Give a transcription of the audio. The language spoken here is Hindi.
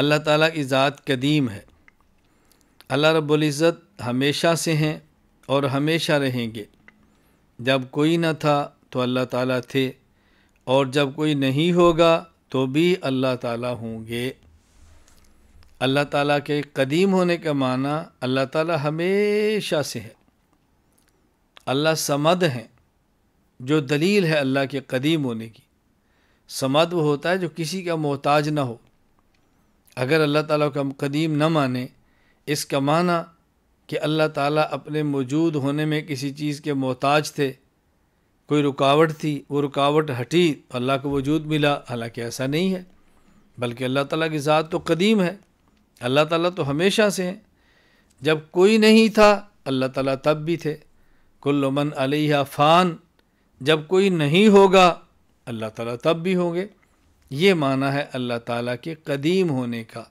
अल्लाह ताला की ज़ात कदीम है अल्लाह रब्ज़त हमेशा से हैं और हमेशा रहेंगे जब कोई न था तो अल्लाह ताला थे और जब कोई नहीं होगा तो भी अल्लाह ताला होंगे अल्लाह ताला के कदीम होने का माना अल्लाह ताला हमेशा से है अल्लाह समद हैं जो दलील है अल्लाह के कदीम होने की समद वो होता है जो किसी का मोहताज ना हो अगर अल्लाह ताला का कदीम न माने इसका माना कि अल्लाह ताला अपने मौजूद होने में किसी चीज़ के मोहताज थे कोई रुकावट थी वो रुकावट हटी तो अल्लाह को वजूद मिला हालांकि ऐसा नहीं है बल्कि अल्लाह ताला की ज़ात तो कदीम है अल्लाह ताला तो हमेशा से हैं जब कोई नहीं था अल्लाह ताला तब भी थे कुल्लमन अलैहा फ़ान जब कोई नहीं होगा अल्लाह ताला तब भी होंगे ये माना है अल्लाह ताला के कदीम होने का